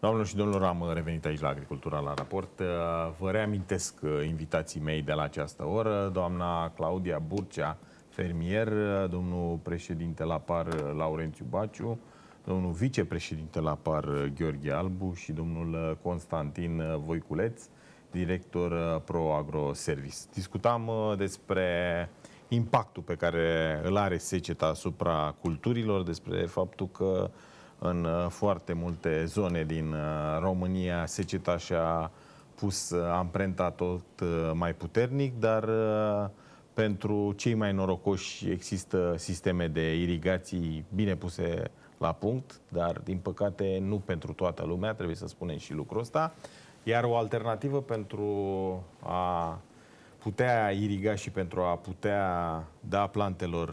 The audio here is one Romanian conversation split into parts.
Doamnelor și domnilor, am revenit aici la Agricultura la raport. Uh, vă reamintesc uh, invitații mei de la această oră, doamna Claudia Burcea, fermier, uh, domnul președinte la par Laurențiu Baciu, domnul vicepreședinte la par Gheorghe Albu și domnul Constantin Voiculeț, director Pro Agro Service. Discutam despre impactul pe care îl are seceta asupra culturilor, despre faptul că în uh, foarte multe zone din uh, România seceta și-a pus uh, amprenta tot mai puternic, dar pentru cei mai norocoși există sisteme de irigații bine puse la punct, dar din păcate nu pentru toată lumea, trebuie să spunem și lucrul ăsta. Iar o alternativă pentru a putea iriga și pentru a putea da plantelor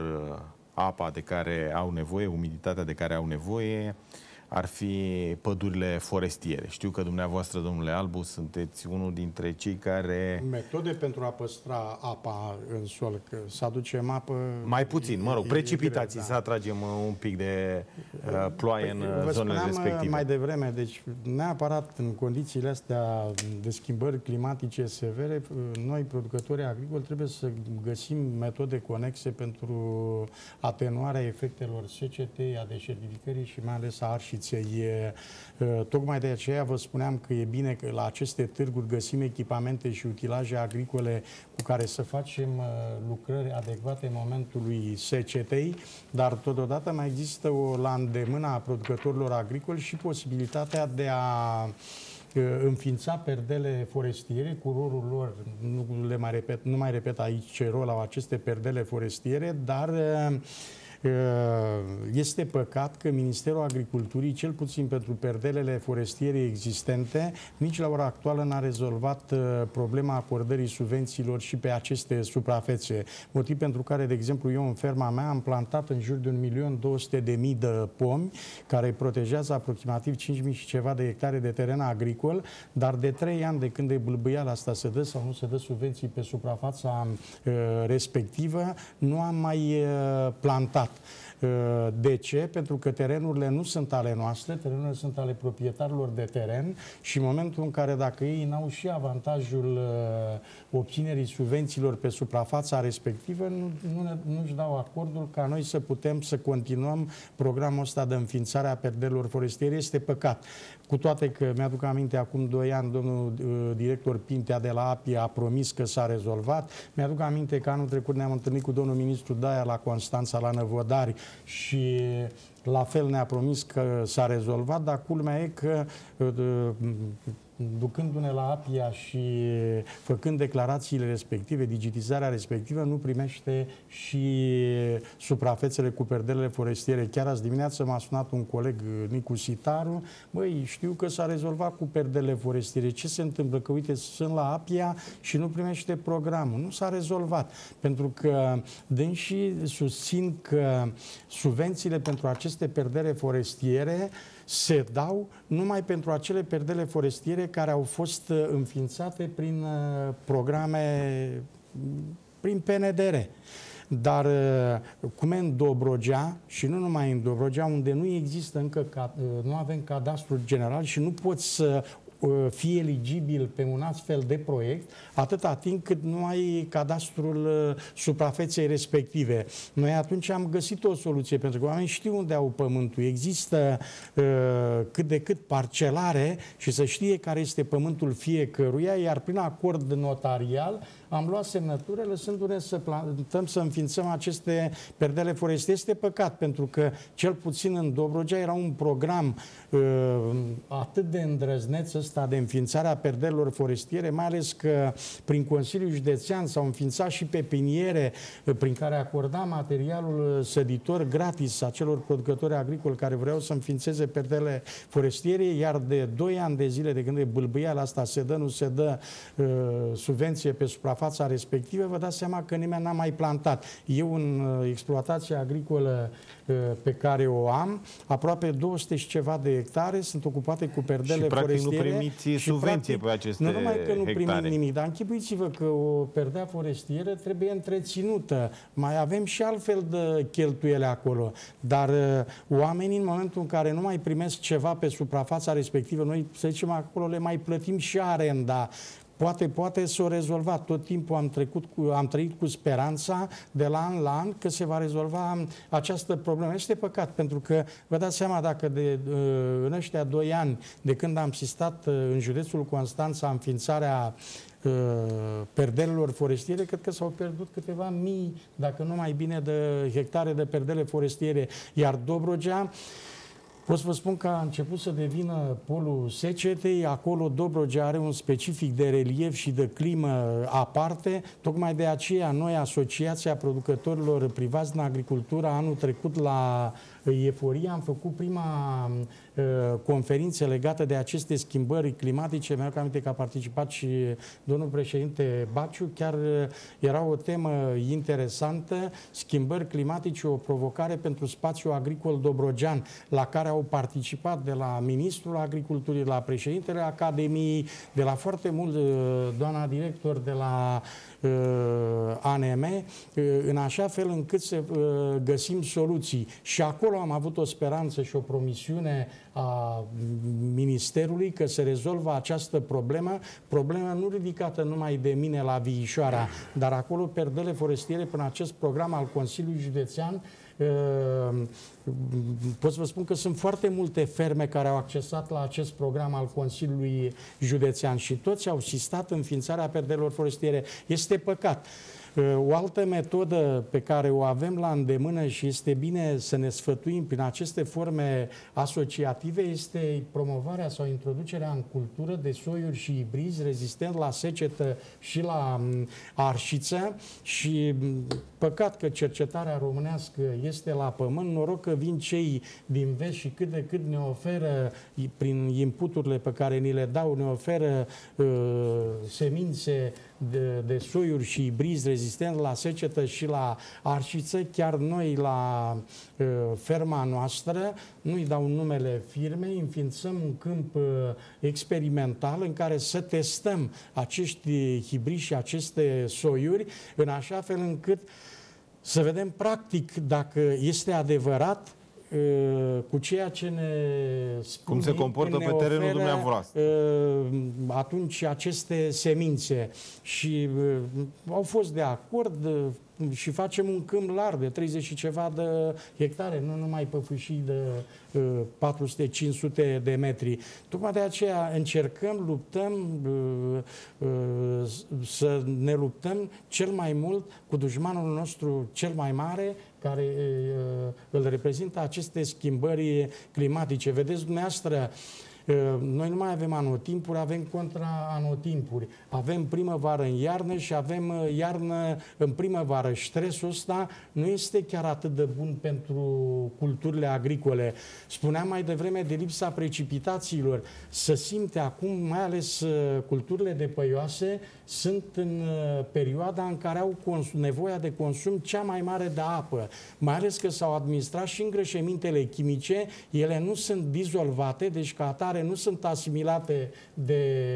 apa de care au nevoie, umiditatea de care au nevoie, ar fi pădurile forestiere. Știu că dumneavoastră, domnule Albu, sunteți unul dintre cei care... Metode pentru a păstra apa în sol, că să aducem apă... Mai puțin, mă rog, precipitații, da. să atragem uh, un pic de uh, păi, ploaie în uh, zonele respective. mai devreme, deci neapărat în condițiile astea de schimbări climatice severe, noi, producătorii agricoli, trebuie să găsim metode conexe pentru atenuarea efectelor secetei, a deșertificării și mai ales a arșii investiție. E, tocmai de aceea vă spuneam că e bine că la aceste târguri găsim echipamente și utilaje agricole cu care să facem uh, lucrări adecvate în momentului secetei, dar totodată mai există o, la îndemâna a producătorilor agricoli și posibilitatea de a uh, înființa perdele forestiere cu rolul lor, nu, le mai repet, nu mai repet aici ce rol au aceste perdele forestiere, dar uh, este păcat că Ministerul Agriculturii, cel puțin pentru perdelele forestiere existente, nici la ora actuală n-a rezolvat uh, problema acordării subvențiilor și pe aceste suprafețe. Motiv pentru care, de exemplu, eu în ferma mea am plantat în jur de 1.200.000 de pomi, care protejează aproximativ 5.000 și ceva de hectare de teren agricol, dar de 3 ani de când e bâlbâiala asta se dă sau nu se dă subvenții pe suprafața uh, respectivă, nu am mai uh, plantat Ă, de ce? Pentru că terenurile nu sunt ale noastre, terenurile sunt ale proprietarilor de teren și în momentul în care dacă ei n-au și avantajul ă, obținerii subvențiilor pe suprafața respectivă, nu, nu, dau acordul ca noi să putem să continuăm programul ăsta de înființare a perderilor forestiere. Este păcat. Cu toate că mi-aduc aminte, acum 2 ani, domnul uh, director Pintea de la API a promis că s-a rezolvat. Mi-aduc aminte că anul trecut ne-am întâlnit cu domnul ministru Daia la Constanța, la Năvodari și la fel ne-a promis că s-a rezolvat, dar culmea e că uh, ducându-ne la APIA și făcând declarațiile respective, digitizarea respectivă, nu primește și suprafețele cu perdelele forestiere. Chiar azi dimineață m-a sunat un coleg, Nicu Sitaru, băi, știu că s-a rezolvat cu perdelele forestiere. Ce se întâmplă? Că uite, sunt la APIA și nu primește programul. Nu s-a rezolvat. Pentru că dânsii susțin că subvențiile pentru aceste perdere forestiere uh, se dau numai pentru acele perdele forestiere care au fost uh, înființate prin uh, programe, mm, prin PNDR. Dar uh, cum e în Dobrogea, și nu numai în Dobrogea, unde nu există încă, nu avem cadastru general și nu poți să Uh, fi eligibil pe un astfel de proiect, atâta timp cât nu ai cadastrul uh, suprafeței respective. Noi atunci am găsit o soluție, pentru că oamenii știu unde au pământul. Există uh, cât de cât parcelare și să știe care este pământul fiecăruia, iar prin acord notarial am luat semnătură lăsându-ne să plantăm, să înființăm aceste perdele forestiere. Este păcat, pentru că cel puțin în Dobrogea era un program atât de îndrăzneț, ăsta acesta de înființarea perderilor forestiere, mai ales că prin Consiliul Județean s-au înființat și pepiniere eh, prin care acorda materialul eh, săditor gratis acelor producători agricoli care vreau să înființeze perdele forestiere, iar de 2 ani de zile de când e la asta se dă, nu se dă uh, subvenție pe suprafața respectivă, vă dați seama că nimeni n-a mai plantat. Eu în uh, agricolă uh, pe care o am, aproape 200 și ceva de hectare sunt ocupate cu perdele și, practic, forestiere primiți subvenție pe aceste Nu numai că nu hectare. nimic, dar închipuiți-vă că o perdea forestieră trebuie întreținută. Mai avem și altfel de cheltuiele acolo. Dar uh, oamenii, în momentul în care nu mai primesc ceva pe suprafața respectivă, noi, să zicem, acolo le mai plătim și arenda Poate, poate s-o rezolva. Tot timpul am, trecut cu, am trăit cu speranța de la an la an că se va rezolva această problemă. Este păcat, pentru că vă dați seama dacă de, uh, în ăștia doi ani, de când am asistat uh, în județul Constanța înființarea uh, perdelelor forestiere, cred că s-au pierdut câteva mii, dacă nu mai bine, de hectare de perdele forestiere. Iar Dobrogea, Pot să vă spun că a început să devină polul secetei, acolo Dobrogea are un specific de relief și de climă aparte, tocmai de aceea noi, Asociația Producătorilor Privați în Agricultura, anul trecut la Eforia am făcut prima uh, conferință legată de aceste schimbări climatice. Mi-am aminte că a participat și domnul președinte Baciu. Chiar uh, era o temă interesantă, schimbări climatice, o provocare pentru spațiul agricol Dobrogean, la care au participat de la Ministrul Agriculturii, la președintele Academiei, de la foarte mult uh, doamna director de la Uh, ANM uh, în așa fel încât să uh, găsim soluții. Și acolo am avut o speranță și o promisiune a Ministerului că se rezolvă această problemă, problema nu ridicată numai de mine la Viișoara, dar acolo perdele forestiere prin acest program al Consiliului Județean pot să vă spun că sunt foarte multe ferme care au accesat la acest program al Consiliului Județean și toți au sistat înființarea perdelor forestiere. Este păcat. O altă metodă pe care o avem la îndemână și este bine să ne sfătuim prin aceste forme asociative este promovarea sau introducerea în cultură de soiuri și ibrizi rezistenți la secetă și la mm, arșiță și mm, păcat că cercetarea românească este la pământ, noroc că vin cei din vest și cât de cât ne oferă, prin inputurile pe care ni le dau, ne oferă uh, semințe de, de soiuri și brizi rezistent la secetă și la arșiță, chiar noi la uh, ferma noastră, nu-i dau numele firmei, înființăm un câmp uh, experimental în care să testăm acești hibrizi și aceste soiuri în așa fel încât uh, să vedem practic dacă este adevărat ă, cu ceea ce ne spune, Cum se comportă pe terenul dumneavoastră. Ă, atunci aceste semințe și ă, au fost de acord și facem un câmp larg de 30 și ceva de hectare, nu numai pe fâșii de 400-500 uh, de metri. Tocmai de aceea încercăm, luptăm uh, uh, să ne luptăm cel mai mult cu dușmanul nostru cel mai mare, care îl reprezintă aceste schimbări climatice. Vedeți dumneavoastră, noi nu mai avem anotimpuri, avem contra anotimpuri. Avem primăvară în iarnă și avem uh, iarnă în primăvară. Și stresul ăsta nu este chiar atât de bun pentru culturile agricole. Spuneam mai devreme de lipsa precipitațiilor. Să simte acum, mai ales uh, culturile de păioase, sunt în uh, perioada în care au nevoia de consum cea mai mare de apă, mai ales că s-au administrat și îngrășămintele chimice, ele nu sunt dizolvate, deci ca atare nu sunt asimilate de,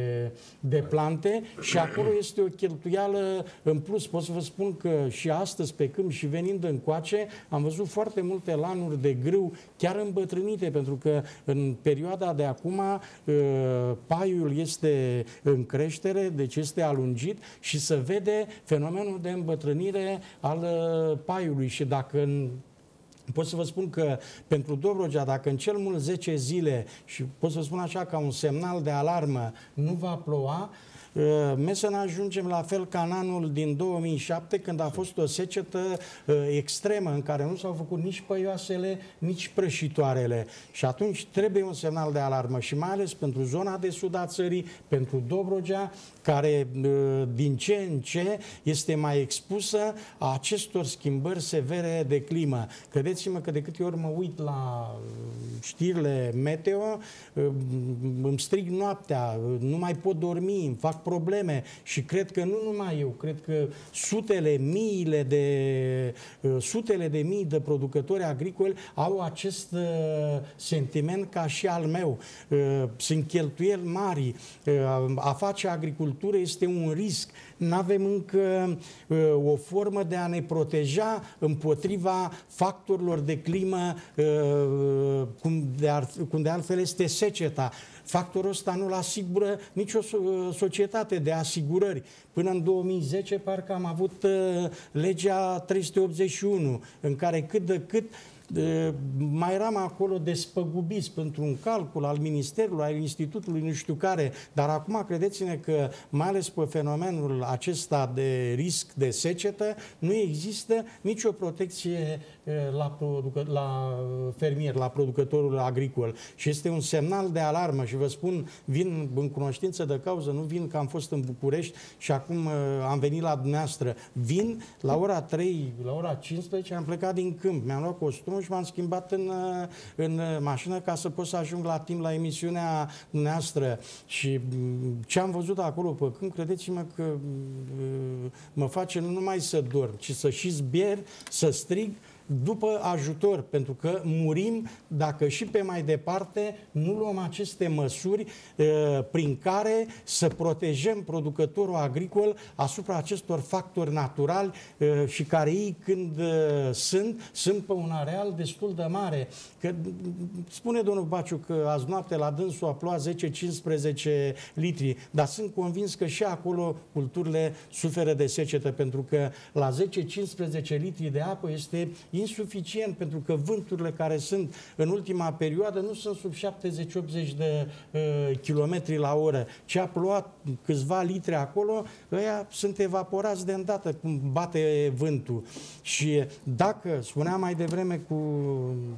de plante și acolo este o cheltuială în plus. Pot să vă spun că și astăzi, pe câmp și venind în coace, am văzut foarte multe lanuri de grâu, chiar îmbătrânite, pentru că în perioada de acum uh, paiul este în creștere, deci este al lungit și să vede fenomenul de îmbătrânire al uh, paiului și dacă în Pot să vă spun că pentru Dobrogea, dacă în cel mult 10 zile, și pot să vă spun așa ca un semnal de alarmă, nu va ploua, Uh, ne ajungem la fel ca în anul din 2007, când a fost o secetă uh, extremă în care nu s-au făcut nici păioasele, nici prășitoarele. Și atunci trebuie un semnal de alarmă și mai ales pentru zona de sud a țării, pentru Dobrogea, care uh, din ce în ce este mai expusă a acestor schimbări severe de climă. Credeți-mă că de câte ori mă uit la știrile meteo, îmi strig noaptea, nu mai pot dormi, îmi fac probleme și cred că nu numai eu, cred că sutele, miile de, uh, sutele de mii de producători agricoli au acest uh, sentiment ca și al meu. Uh, sunt cheltuieli mari, a face agricultură este un risc, nu avem încă o formă de a ne proteja împotriva factorilor de climă cum de, cum de altfel este seceta. Factorul ăsta nu-l asigură nicio societate de asigurări. Până în 2010 parcă am avut uh, legea 381 în care cât de cât mai eram acolo despăgubiți pentru un calcul al Ministerului, al Institutului, nu știu care, dar acum credeți-ne că, mai ales pe fenomenul acesta de risc de secetă, nu există nicio protecție eh, la, la eh, fermier, la producătorul agricol. Și este un semnal de alarmă și vă spun, vin în cunoștință de cauză, nu vin că am fost în București și acum eh, am venit la dumneavoastră. Vin la ora 3, la ora 15, am plecat din câmp, mi-am luat costum atunci m-am schimbat în, uh, în uh, mașină ca să pot să ajung la timp la emisiunea noastră. Și mm, ce am văzut acolo pe când, credeți-mă că mm, uh, mă face nu numai să dorm, ci să și zbier, să strig, după ajutor, pentru că murim dacă și pe mai departe nu luăm aceste măsuri uh, prin care să protejăm producătorul agricol asupra acestor factori naturali uh, și care ei când uh, sunt, sunt pe un areal destul de mare. Că, spune domnul Baciu că azi noapte la dânsul a plouat 10-15 litri, dar sunt convins că și acolo culturile suferă de secetă, pentru că la 10-15 litri de apă este insuficient pentru că vânturile care sunt în ultima perioadă nu sunt sub 70-80 de uh, kilometri la oră. Ce a plouat câțiva litri acolo, ăia sunt evaporați de îndată cum bate vântul. Și dacă, spuneam mai devreme cu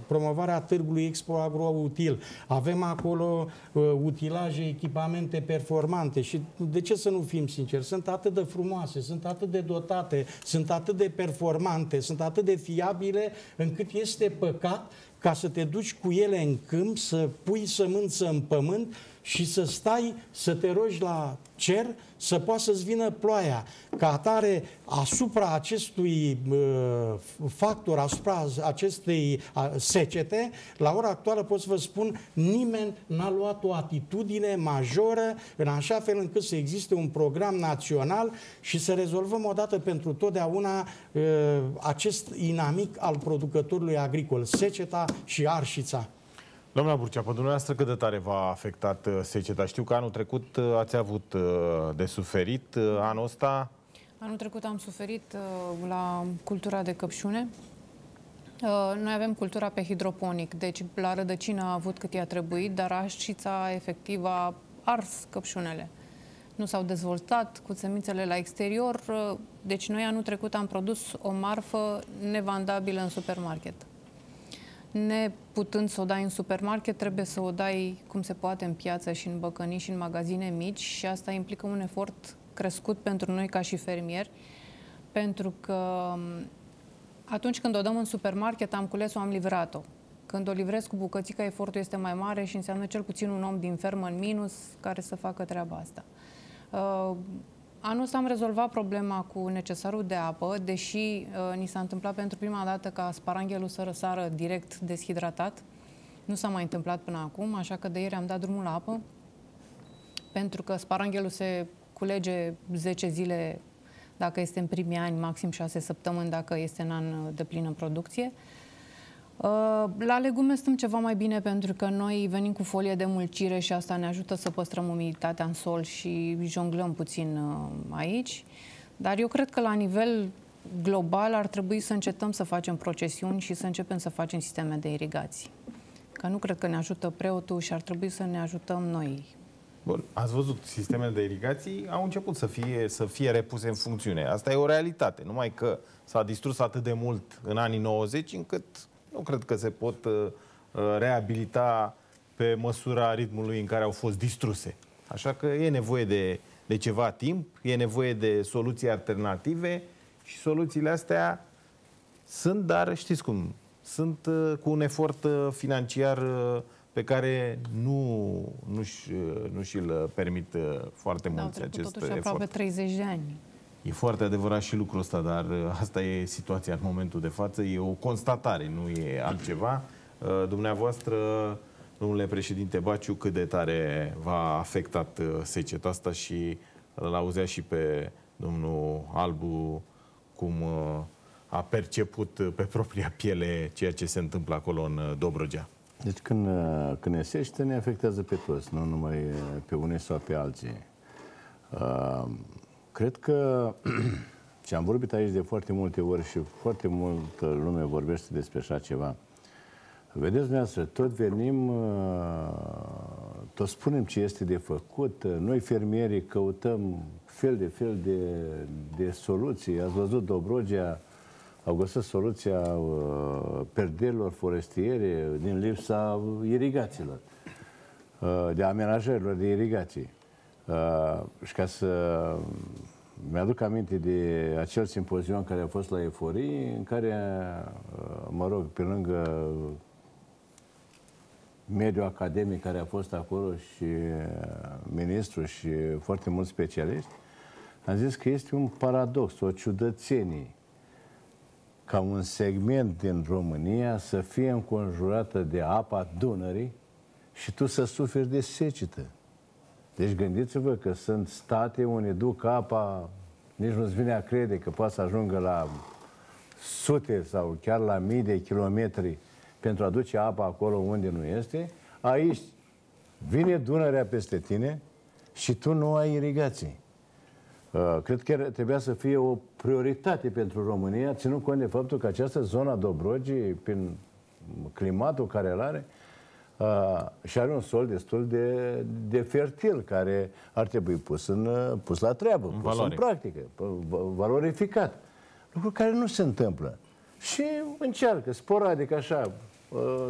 promovarea târgului Expo Agroutil, avem acolo uh, utilaje, echipamente performante și de ce să nu fim sinceri? Sunt atât de frumoase, sunt atât de dotate, sunt atât de performante, sunt atât de fiabile în încât este păcat ca să te duci cu ele în câmp, să pui sămânță în pământ și să stai, să te rogi la cer, să poată să-ți vină ploaia. Ca atare, asupra acestui uh, factor, asupra acestei secete, la ora actuală pot să vă spun, nimeni n-a luat o atitudine majoră în așa fel încât să existe un program național și să rezolvăm odată pentru totdeauna uh, acest inamic al producătorului agricol. Seceta și Arșița. Domnule Burcea, pe dumneavoastră cât de tare v-a afectat uh, seceta? Știu că anul trecut uh, ați avut uh, de suferit, anul ăsta... Anul trecut am suferit la cultura de căpșune. Noi avem cultura pe hidroponic, deci la rădăcină a avut cât i-a trebuit, dar așița efectiv a ars căpșunele. Nu s-au dezvoltat cu semințele la exterior, deci noi anul trecut am produs o marfă nevandabilă în supermarket neputând să o dai în supermarket, trebuie să o dai cum se poate în piață și în băcăni și în magazine mici și asta implică un efort crescut pentru noi ca și fermieri, pentru că um, atunci când o dăm în supermarket, am cules-o, am livrat-o. Când o livrez cu bucățica, efortul este mai mare și înseamnă cel puțin un om din fermă în minus care să facă treaba asta. Uh, Anul ăsta am rezolvat problema cu necesarul de apă, deși uh, ni s-a întâmplat pentru prima dată ca sparanghelul să răsară direct deshidratat. Nu s-a mai întâmplat până acum, așa că de ieri am dat drumul la apă, pentru că sparanghelul se culege 10 zile dacă este în primii ani, maxim 6 săptămâni dacă este în an uh, de plină producție. Uh, Uh, la legume stăm ceva mai bine pentru că noi venim cu folie de mulcire și asta ne ajută să păstrăm umiditatea în sol și jonglăm puțin uh, aici. Dar eu cred că la nivel global ar trebui să încetăm să facem procesiuni și să începem să facem sisteme de irigații. Că nu cred că ne ajută preotul și ar trebui să ne ajutăm noi. Bun, ați văzut, sistemele de irigații au început să fie, să fie repuse în funcțiune. Asta e o realitate, numai că s-a distrus atât de mult în anii 90 încât nu cred că se pot uh, uh, reabilita pe măsura ritmului în care au fost distruse. Așa că e nevoie de, de ceva timp, e nevoie de soluții alternative și soluțiile astea sunt, dar știți cum, sunt uh, cu un efort uh, financiar uh, pe care nu, nu, și, uh, nu și-l permit uh, foarte da, acest efort. totuși aproape 30 de ani E foarte adevărat și lucrul ăsta, dar uh, asta e situația în momentul de față. E o constatare, nu e altceva. Uh, dumneavoastră, domnule președinte Baciu, cât de tare v-a afectat uh, seceta asta și l auzea și pe domnul Albu cum a perceput pe propria piele ceea ce se întâmplă acolo în Dobrogea. Deci când, când esește, ne afectează pe toți, nu numai pe unii sau pe alții. Cred că, și am vorbit aici de foarte multe ori și foarte multă lume vorbește despre așa ceva, Vedeți, dumneavoastră, tot venim, uh, tot spunem ce este de făcut. Uh, noi, fermierii, căutăm fel de fel de, de soluții. Ați văzut, Dobrogea au găsit soluția uh, perdelor forestiere din lipsa irigațiilor, de amenajărilor de irigații. Uh, și ca să um, mi-aduc aminte de acel simpozion care a fost la Eforii, în care, uh, mă rog, pe lângă mediul academic care a fost acolo și uh, ministru și foarte mulți specialiști, am zis că este un paradox, o ciudățenie ca un segment din România să fie înconjurată de apa Dunării și tu să suferi de secetă. Deci gândiți-vă că sunt state unde duc apa, nici nu-ți vine a crede că poate să ajungă la sute sau chiar la mii de kilometri pentru a duce apa acolo unde nu este. Aici vine Dunărea peste tine și tu nu ai irigații. Uh, cred că trebuia să fie o prioritate pentru România, ținând cont de faptul că această zona Dobrogii, prin climatul care îl are, și are un sol destul de, de fertil care ar trebui pus, în, pus la treabă, în pus valoare. în practică, valorificat. Lucru care nu se întâmplă. Și încearcă, sporadic așa.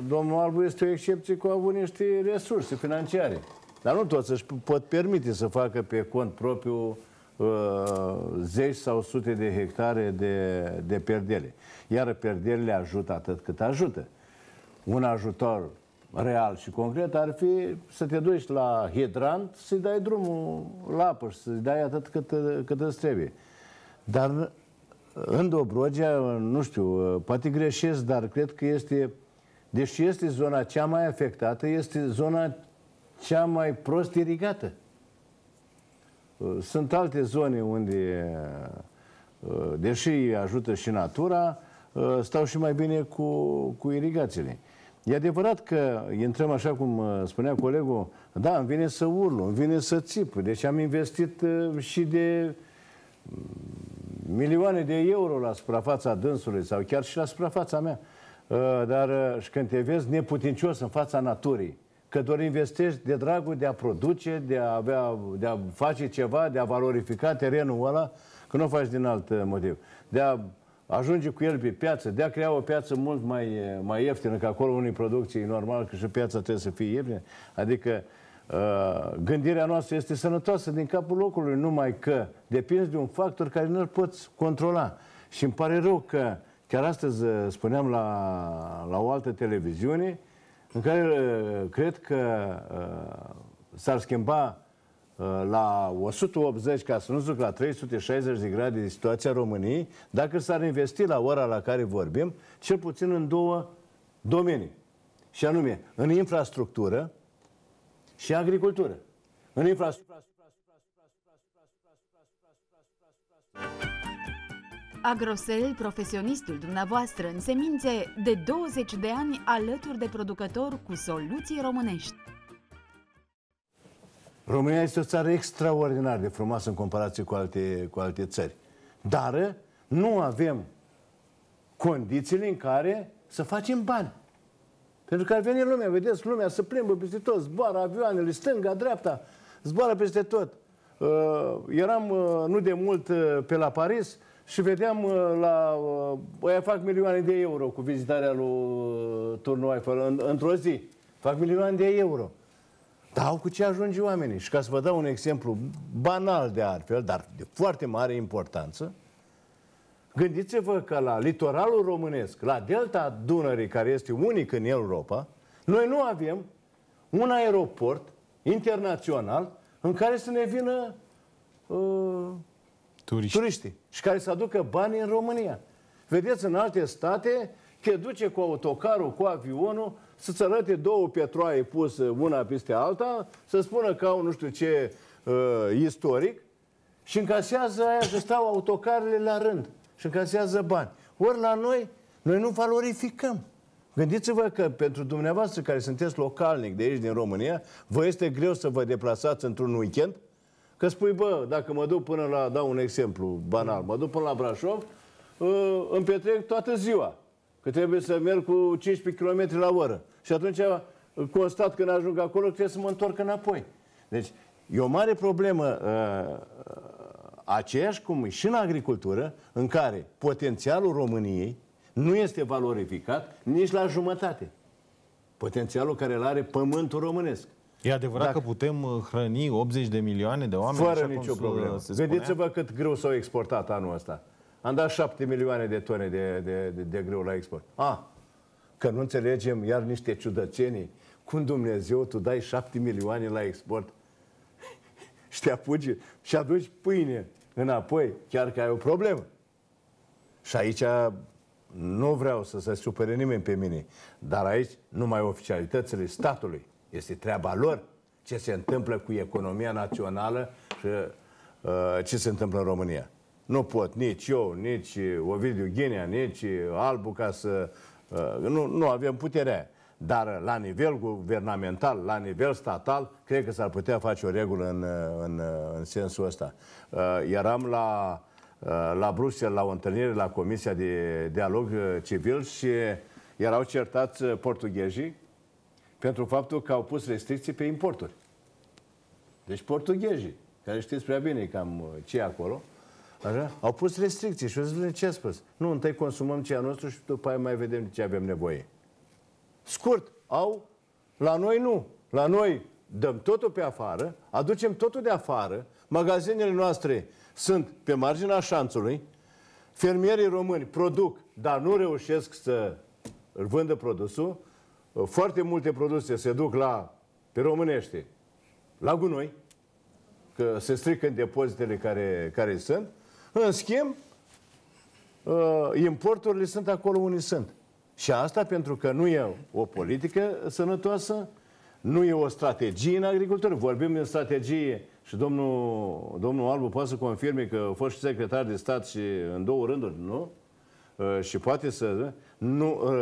Domnul Albu este o excepție cu a avut niște resurse financiare. Dar nu toți își pot permite să facă pe cont propriu zeci sau sute de hectare de, de perdele. Iar perdelele ajută atât cât ajută. Un ajutor real și concret ar fi să te duci la hidrant, să-i dai drumul la apă și să-i dai atât cât, cât îți trebuie. Dar în Dobrogea, nu știu, poate greșesc, dar cred că este, deși este zona cea mai afectată, este zona cea mai prost irigată. Sunt alte zone unde, deși ajută și natura, stau și mai bine cu, cu irigațiile. E adevărat că intrăm, așa cum uh, spunea colegul, da, îmi vine să urlu, îmi vine să țip. Deci am investit uh, și de mm, milioane de euro la suprafața dânsului sau chiar și la suprafața mea. Uh, dar și când te vezi neputincios în fața naturii, că doar investești de dragul de a produce, de a, avea, de a face ceva, de a valorifica terenul ăla, că nu o faci din alt motiv. De a ajunge cu el pe piață, de a crea o piață mult mai, mai ieftină, că acolo unei producții normal, că și piața trebuie să fie ieftină. Adică uh, gândirea noastră este sănătoasă din capul locului, numai că depinde de un factor care nu-l poți controla. Și îmi pare rău că chiar astăzi uh, spuneam la, la o altă televiziune în care uh, cred că uh, s-ar schimba Eh, la 180, ca să nu zic la 360 de grade de situația României, dacă s-ar investi la ora la care vorbim, cel puțin în două domenii. Și anume, în infrastructură și agricultură. În infrastructură. Agrosel, profesionistul dumneavoastră în semințe, de 20 de ani alături de producător cu soluții românești. România este o țară extraordinar de frumoasă în comparație cu alte, cu alte țări. Dar nu avem condițiile în care să facem bani. Pentru că ar veni lumea, vedeți, lumea se plimbă peste tot, zboară avioanele, stânga, dreapta, zboară peste tot. Uh, eram uh, nu de mult uh, pe la Paris și vedeam uh, la... Uh, aia fac milioane de euro cu vizitarea lui uh, turnul Eiffel în, într-o zi. Fac milioane de euro. Dau cu ce ajunge oamenii. Și ca să vă dau un exemplu banal de altfel, dar de foarte mare importanță, gândiți-vă că la litoralul românesc, la delta Dunării, care este unic în Europa, noi nu avem un aeroport internațional în care să ne vină uh, turiști. turiștii și care să aducă bani în România. Vedeți, în alte state te duce cu autocarul, cu avionul să-ți arate două pietroaie pusă una peste alta, să spună că au nu știu ce uh, istoric și încasează aia că stau autocarele la rând și încasează bani. Ori la noi, noi nu valorificăm. Gândiți-vă că pentru dumneavoastră care sunteți localnic de aici din România, vă este greu să vă deplasați într-un weekend? Că spui, bă, dacă mă duc până la, dau un exemplu banal, mă duc până la Brașov, uh, îmi petrec toată ziua. Că trebuie să merg cu 15 km la oră. Și atunci constat când ajung acolo, trebuie să mă întorc înapoi. Deci e o mare problemă uh, uh, aceeași cum și în agricultură, în care potențialul României nu este valorificat nici la jumătate. Potențialul care îl are pământul românesc. E adevărat Dacă... că putem uh, hrăni 80 de milioane de oameni? Fără nicio problemă. vedeți vă cât greu s-au exportat anul ăsta. Am dat 7 milioane de tone de, de, de, de greu la export. A, ah, că nu înțelegem iar niște ciudățenii. Cum Dumnezeu tu dai șapte milioane la export și te apuci și aduci pâine înapoi, chiar că ai o problemă. Și aici nu vreau să se supere nimeni pe mine, dar aici numai oficialitățile statului. Este treaba lor ce se întâmplă cu economia națională și uh, ce se întâmplă în România. Nu pot nici eu, nici Ovidiu Ghinea, nici Albu ca să Uh, nu, nu avem puterea dar la nivel guvernamental, la nivel statal, cred că s-ar putea face o regulă în, uh, în, uh, în sensul ăsta. Eram la, la Bruxelles, la o întâlnire la Comisia de Dialog Civil și erau certați portughezii pentru faptul că au pus restricții pe importuri. Deci portughezii, care știți prea bine cam ce e acolo, Așa? Au pus restricții și o să ce a spus? Nu, întâi consumăm ceea nostru și după aia mai vedem ce avem nevoie. Scurt, au, la noi nu. La noi dăm totul pe afară, aducem totul de afară, magazinele noastre sunt pe marginea șanțului, fermierii români produc, dar nu reușesc să vândă produsul, foarte multe produse se duc la, pe românește, la gunoi, că se strică în depozitele care, care sunt, în schimb, ă, importurile sunt acolo unde sunt. Și asta pentru că nu e o politică sănătoasă, nu e o strategie în agricultură. Vorbim de strategie și domnul, domnul Albu poate să confirme că a fost și secretar de stat și în două rânduri, nu? Ă, și poate să... Nu, ă,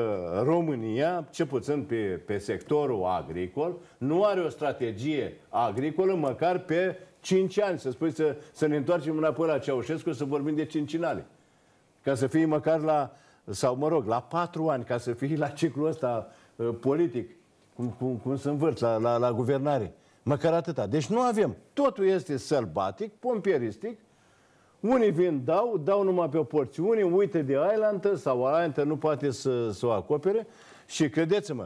România, ce puțin pe, pe sectorul agricol, nu are o strategie agricolă, măcar pe 5 ani, să spui să, să ne întoarcem înapoi la Ceaușescu, să vorbim de ani, Ca să fii măcar la, sau mă rog, la 4 ani, ca să fii la ciclul ăsta uh, politic, cum, cum, cum se învârt la, la, la guvernare. Măcar atâta. Deci nu avem. Totul este sălbatic, pompieristic, unii vin, dau, dau numai pe o porțiune, uite de ailantă sau ailantă nu poate să, să o acopere și credeți-mă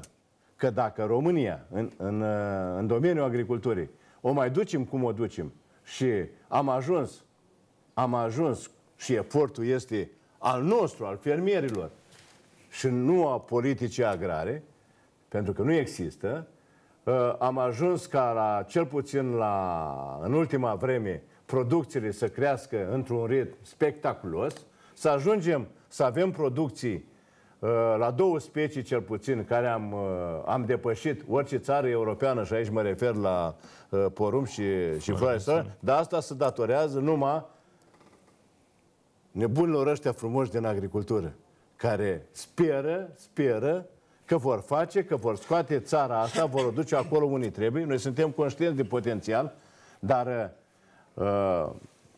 că dacă România, în, în, uh, în domeniul agriculturii, o mai ducem cum o ducem. Și am ajuns, am ajuns și efortul este al nostru, al fermierilor și nu a politicii agrare, pentru că nu există, uh, am ajuns ca la, cel puțin la, în ultima vreme, producțiile să crească într-un ritm spectaculos, să ajungem să avem producții Eh, la două specii cel puțin care am, eh, am depășit orice țară europeană și aici mă refer la eh, porumb și, și floarea dar asta se datorează numai nebunilor ăștia frumoși din agricultură care speră, speră că vor face, că vor scoate țara asta, vor o duce acolo unde trebuie. Noi suntem conștienți de potențial, dar uh,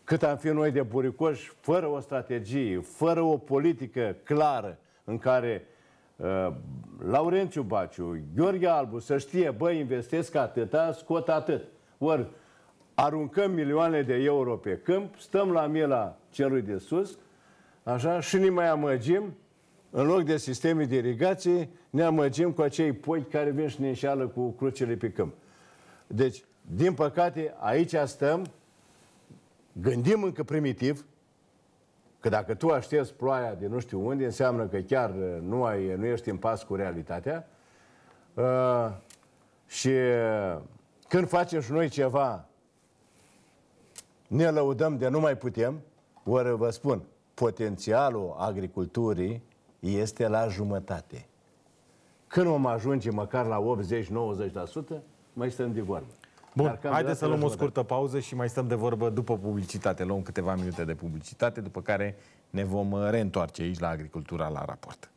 cât am fi noi de buricoși, fără o strategie, fără o politică clară, în care uh, Laurențiu Baciu, Gheorghe Albu, să știe, bă, investesc atâta, scot atât. Ori aruncăm milioane de euro pe câmp, stăm la mila celui de sus, așa, și ne mai amăgim, în loc de sisteme de irigație, ne amăgim cu acei poi care vin și ne înșeală cu crucele pe câmp. Deci, din păcate, aici stăm, gândim încă primitiv, Că dacă tu aștepți ploaia de nu știu unde, înseamnă că chiar uh, nu, ai, nu ești în pas cu realitatea. Uh, și uh, când facem și noi ceva, ne lăudăm de nu mai putem, ori vă spun, potențialul agriculturii este la jumătate. Când vom ajunge măcar la 80-90%, mai stăm de vorbă. Bun, haideți să luăm o scurtă pauză și mai stăm de vorbă după publicitate. Luăm câteva minute de publicitate, după care ne vom reîntoarce aici la Agricultura la raport.